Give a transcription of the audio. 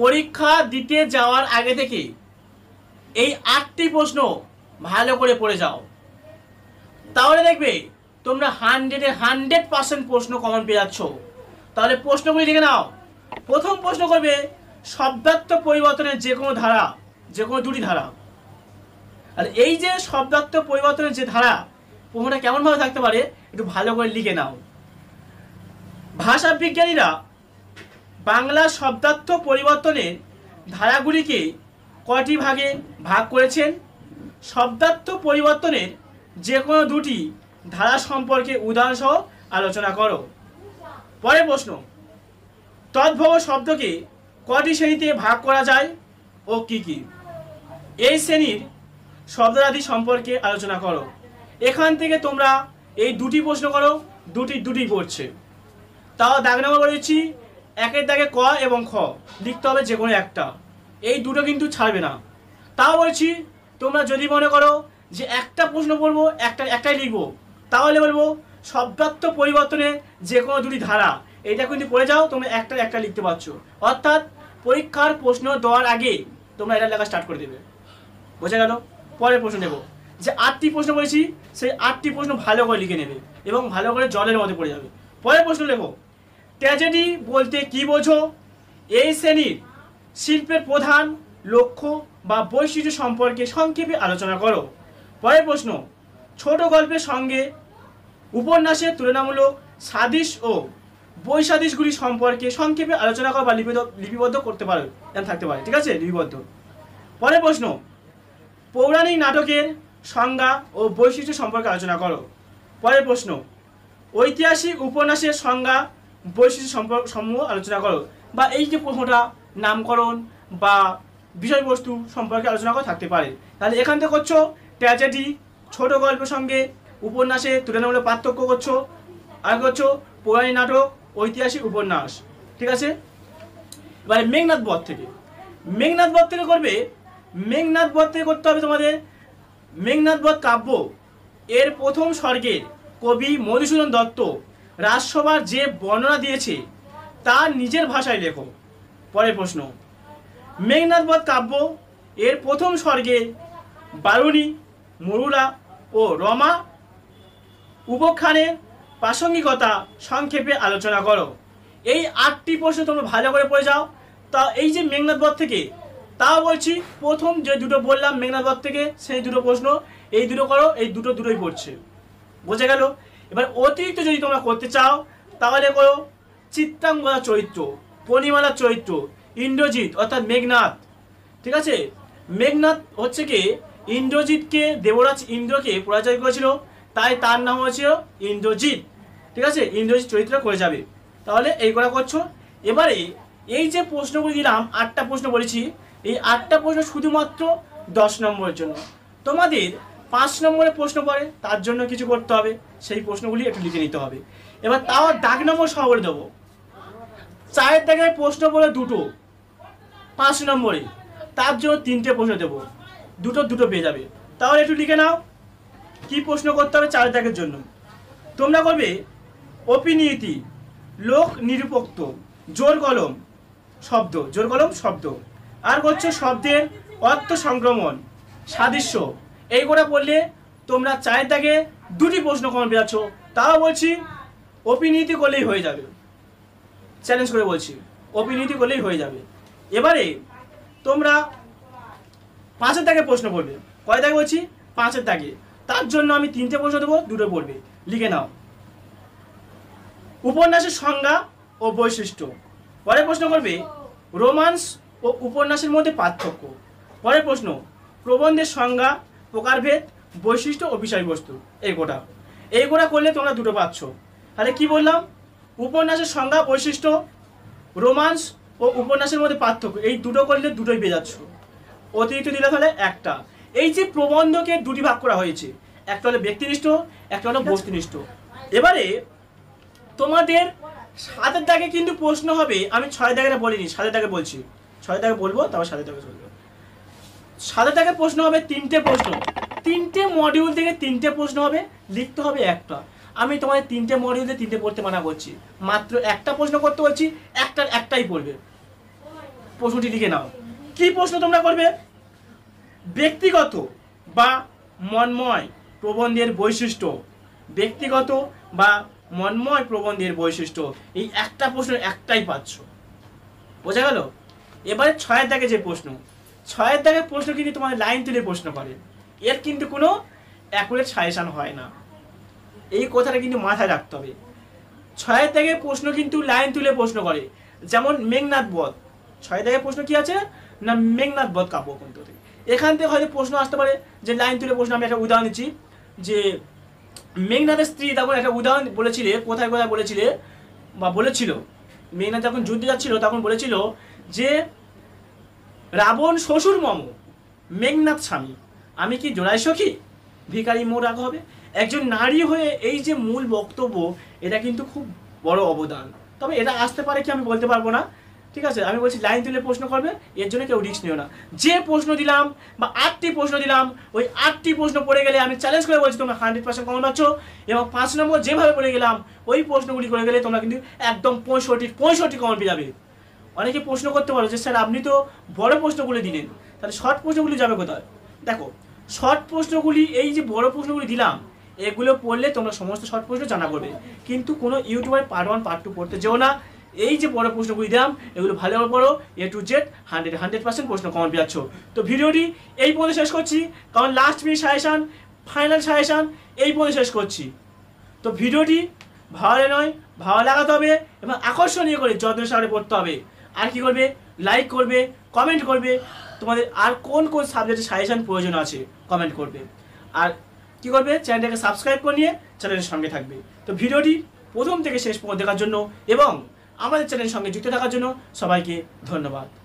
পরীক্ষা দিতে যাওয়ার আগে থেকে এই আটটি প্রশ্ন ভালো করে পড়ে যাও তাহলে দেখবে তোমরা হান্ড্রেডে হান্ড্রেড পার্সেন্ট প্রশ্ন কমন পেয়ে যাচ্ছ তাহলে প্রশ্নগুলি লিখে নাও প্রথম প্রশ্ন করবে শব্দার্থ পরিবর্তনের যে কোনো ধারা যে কোনো দুটি ধারা আর এই যে শব্দার্থ পরিবর্তনের যে ধারা প্রশ্নটা কেমনভাবে থাকতে পারে একটু ভালো করে লিখে নাও ভাষা বিজ্ঞানীরা বাংলা শব্দার্থ পরিবর্তনের ধারাগুলিকে কটি ভাগে ভাগ করেছেন শব্দার্থ পরিবর্তনের যে কোনো দুটি ধারা সম্পর্কে উদাহরণসহ আলোচনা করো পরের প্রশ্ন তদ্ভব শব্দকে কটি শ্রেণীতে ভাগ করা যায় ও কি কি এই শ্রেণীর শব্দাদি সম্পর্কে আলোচনা করো এখান থেকে তোমরা এই দুটি প্রশ্ন করো দুটি দুটি পড়ছে তাও দাগ নম্বর বলেছি একের দাগে ক এবং খ লিখতে হবে যে কোনো একটা এই দুটো কিন্তু ছাড়বে না তাও বলছি তোমরা যদি মনে করো যে একটা প্রশ্ন পড়বো একটা একটাই লিখবো তাহলে বলবো শব্দাত্ম পরিবর্তনে যে কোনো দুটি ধারা এটা কিন্তু পড়ে যাও তোমরা একটা একটা লিখতে পারছো অর্থাৎ পরীক্ষার প্রশ্ন দেওয়ার আগে তোমরা এটা লেখা স্টার্ট করে দেবে বোঝা গেল পরের প্রশ্ন নেব যে আটটি প্রশ্ন বলেছি সেই আটটি প্রশ্ন ভালো করে লিখে নেবে এবং ভালো করে জলের মধ্যে পড়ে যাবে পরের প্রশ্ন লেখো ট্র্যাজেডি বলতে কি বোঝো এই শ্রেণীর শিল্পের প্রধান লক্ষ্য বা বৈশিষ্ট্য সম্পর্কে সংক্ষেপে আলোচনা করো পরের প্রশ্ন ছোট গল্পের সঙ্গে উপন্যাসের তুলনামূলক সাদিশ ও বৈসাদিশগুলি সম্পর্কে সংক্ষেপে আলোচনা করো বা লিপিবদ্ধ করতে পারো থাকতে পারে ঠিক আছে লিপিবদ্ধ পরের প্রশ্ন পৌরাণিক নাটকের সংজ্ঞা ও বৈশিষ্ট্য সম্পর্কে আলোচনা করো পরের প্রশ্ন ঐতিহাসিক উপন্যাসের সংজ্ঞা বৈশিষ্ট্য সম্পর্ক সমূহ আলোচনা করো বা এই যে প্রশ্নটা নামকরণ বা বিষয়বস্তু সম্পর্কে আলোচনা করা থাকতে পারে তাহলে এখান থেকে করছো ট্র্যাজেডি ছোট গল্পের সঙ্গে উপন্যাসে তুলনামূলক পার্থক্য করছো আর করছো পৌরাণিক নাটক ঐতিহাসিক উপন্যাস ঠিক আছে এবারে মেঘনাথ বধ থেকে মেঘনাথ বধ থেকে করবে মেঘনাথ বধ থেকে করতে হবে তোমাদের মেঘনাথ বধ কাব্য এর প্রথম স্বর্গের কবি মধুসূদন দত্ত রাজসভার যে বর্ণনা দিয়েছে তা নিজের ভাষায় লেখো পরের প্রশ্ন মেঘনাথবধ কাব্য এর প্রথম স্বর্গে বারুণী মরুলা ও রমা উপখানের প্রাসঙ্গিকতা সংক্ষেপে আলোচনা করো এই আটটি প্রশ্ন তোমরা ভালো করে পড়ে যাও তা এই যে মেঘনাথবধ থেকে তাও বলছি প্রথম যে দুটো বললাম মেঘনাথবধ থেকে সেই দুটো প্রশ্ন এই দুটো করো এই দুটো দুটোই পড়ছে বোঝা গেল এবার অতিরিক্ত যদি তোমরা করতে চাও তাহলে করো চিত্তাঙ্গরা চৈত্র পরিমালা চৈত্র ইন্দ্রজিৎ অর্থাৎ মেঘনাথ ঠিক আছে মেঘনাথ হচ্ছে কি ইন্দ্রজিৎকে দেবরাজ ইন্দ্রকে পরাজয় করেছিল তাই তার নাম হয়েছিল ইন্দ্রজিৎ ঠিক আছে ইন্দ্রজিৎ চরিত্র করে যাবে তাহলে এই করা করছো এবারে এই যে প্রশ্নগুলি দিলাম আটটা প্রশ্ন বলেছি এই আটটা প্রশ্ন শুধুমাত্র দশ নম্বরের জন্য তোমাদের পাঁচ নম্বরে প্রশ্ন পড়ে তার জন্য কিছু করতে হবে সেই প্রশ্নগুলি একটু লিখে নিতে হবে এবার তাও দাগ নম্বর সহ দেবো চায়ের দাগের প্রশ্ন পড়ে দুটো পাঁচ নম্বরে তার জন্য তিনটে প্রশ্ন দেবো দুটো দুটো পেয়ে যাবে তাহলে একটু লিখে নাও কি প্রশ্ন করতে হবে চায়ের দাগের জন্য তোমরা করবে অপিনীতি লোক নিরুপোক্ত জোর কলম শব্দ জোর কলম শব্দ আর করছো শব্দের অর্থ সংক্রমণ সাদৃশ্য এই করে পড়লে তোমরা চায়ের দাগে দুটি প্রশ্ন কমে পেয়েছ তাও বলছি অপিনীতি করলেই হয়ে যাবে চ্যালেঞ্জ করে বলছি অপিনীতি করলেই হয়ে যাবে এবারে তোমরা পাঁচের দাগে প্রশ্ন পড়বে কয় দাগে বলছি পাঁচের দাগে তার জন্য আমি তিনটে প্রশ্ন দেবো দুটো পড়বে লিখে নাও উপন্যাসের সংজ্ঞা ও বৈশিষ্ট্য পরে প্রশ্ন করবে রোমান্স ও উপন্যাসের মধ্যে পার্থক্য পরের প্রশ্ন প্রবন্ধের সংজ্ঞা প্রকারভেদ বৈশিষ্ট্য ও বিষয়বস্তু এই গোটা এই গোটা করলে তোমরা দুটো পাচ্ছ তাহলে কি বললাম উপন্যাসের সংজ্ঞা বৈশিষ্ট্য রোমান্স ও উপন্যাসের মধ্যে পার্থক্য এই দুটো করলে দুটোই পেয়ে যাচ্ছ অতিরিক্ত দিলে তাহলে একটা এই যে প্রবন্ধকে দুটি ভাগ করা হয়েছে একটা হলো ব্যক্তিনিষ্ঠ একটা হলো বস্তুনিষ্ঠ এবারে তোমাদের সাতের দাগে কিন্তু প্রশ্ন হবে আমি ছয় দাগে বলিনি সাতের দাগে বলছি ছয় দাগে বলবো তারপর সাতের দাগে চলবে সাথে থেকে প্রশ্ন হবে তিনটে প্রশ্ন তিনটে মডিউল থেকে তিনটে প্রশ্ন হবে লিখতে হবে একটা আমি তোমাদের তিনটে মডিউল থেকে তিনটে পড়তে মানা করছি মাত্র একটা প্রশ্ন করতে বলছি একটার একটাই পড়বে প্রশ্নটি লিখে নাও কি প্রশ্ন তোমরা করবে ব্যক্তিগত বা মনময় প্রবন্ধের বৈশিষ্ট্য ব্যক্তিগত বা মনময় প্রবন্ধের বৈশিষ্ট্য এই একটা প্রশ্ন একটাই পাচ্ছ বোঝা গেল এবারে ছয়ের দাগে যে প্রশ্ন ছয়ের দাগে প্রশ্ন কিন্তু তোমাদের লাইন তুলে প্রশ্ন করে এর কিন্তু কোনো অ্যাকুরেট সাজেশান হয় না এই কথাটা কিন্তু মাথায় রাখতে হবে ছয়ের দাগে প্রশ্ন কিন্তু লাইন তুলে প্রশ্ন করে যেমন মেঘনাথ বধ ছয় দাগে প্রশ্ন কি আছে না মেঘনাথ বধ কাব্য কিন্তু এখান থেকে হয়তো প্রশ্ন আসতে পারে যে লাইন তুলে প্রশ্ন আমি একটা উদাহরণ দিচ্ছি যে মেঘনাথের স্ত্রী তখন একটা উদাহরণ বলেছিলে কোথায় কোথায় বলেছিলে বা বলেছিল মেঘনাথ যখন যুদ্ধে যাচ্ছিল তখন বলেছিল যে রাবণ শ্বশুর মম মেঘনাথ স্বামী আমি কি জোড়াই সখী ভিকারি মোর আগ হবে একজন নারী হয়ে এই যে মূল বক্তব্য এটা কিন্তু খুব বড় অবদান তবে এটা আসতে পারে কি আমি বলতে পারবো না ঠিক আছে আমি বলছি লাইন তুলে প্রশ্ন করবে এর জন্য কেউ রিস্ক নিও না যে প্রশ্ন দিলাম বা আটটি প্রশ্ন দিলাম ওই আটটি প্রশ্ন পড়ে গেলে আমি চ্যালেঞ্জ করে বলছি তোমরা হান্ড্রেড পার্সেন্ট কমন পাচ্ছ এবং পাঁচ নম্বর যেভাবে পড়ে গেলাম ওই প্রশ্নগুলি করে গেলে তোমরা কিন্তু একদম পঁয়ষট্টি পঁয়ষট্টি কমন পেয়ে যাবে অনেকে প্রশ্ন করতে পারো যে স্যার আপনি তো বড় প্রশ্নগুলি দিলেন তাহলে শর্ট প্রশ্নগুলি যাবে কোথায় দেখো শর্ট প্রশ্নগুলি এই যে বড় প্রশ্নগুলি দিলাম এগুলো পড়লে তোমরা সমস্ত শর্ট প্রশ্ন জানা করবে কিন্তু কোনো ইউটিউবের পার্ট ওয়ান পার্ট টু পড়তে যেও না এই যে বড় প্রশ্নগুলি দিলাম এগুলো ভালোভাবে পড়ো A to Z hundred hundred percent প্রশ্ন কমন পেয়াচ্ছ তো ভিডিওটি এই পর্যন্ত শেষ করছি কারণ last minute suggestion final suggestion এই পর্যন্ত শেষ করছি তো ভিডিওটি ভালো নয় ভালো লাগাতে হবে এবং আকর্ষণীয় করে যত্ন সারে পড়তে হবে আর কি করবে লাইক করবে কমেন্ট করবে তোমাদের আর কোন কোন সাবজেক্টের সাজেশন প্রয়োজন আছে কমেন্ট করবে আর কি করবে চ্যানেলটাকে সাবস্ক্রাইব করে নিয়ে চ্যানেলের সঙ্গে থাকবে তো ভিডিওটি প্রথম থেকে শেষ পর্যন্ত দেখার জন্য এবং আমাদের চ্যানেলের সঙ্গে যুক্ত থাকার জন্য সবাইকে ধন্যবাদ